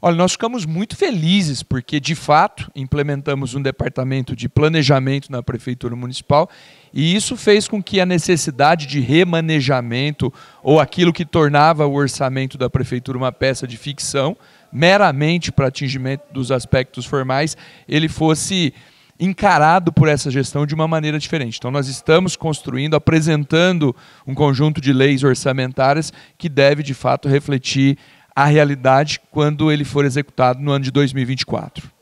Olha, nós ficamos muito felizes porque, de fato, implementamos um departamento de planejamento na Prefeitura Municipal e isso fez com que a necessidade de remanejamento ou aquilo que tornava o orçamento da Prefeitura uma peça de ficção, meramente para atingimento dos aspectos formais, ele fosse encarado por essa gestão de uma maneira diferente. Então, nós estamos construindo, apresentando um conjunto de leis orçamentárias que deve, de fato, refletir a realidade quando ele for executado no ano de 2024.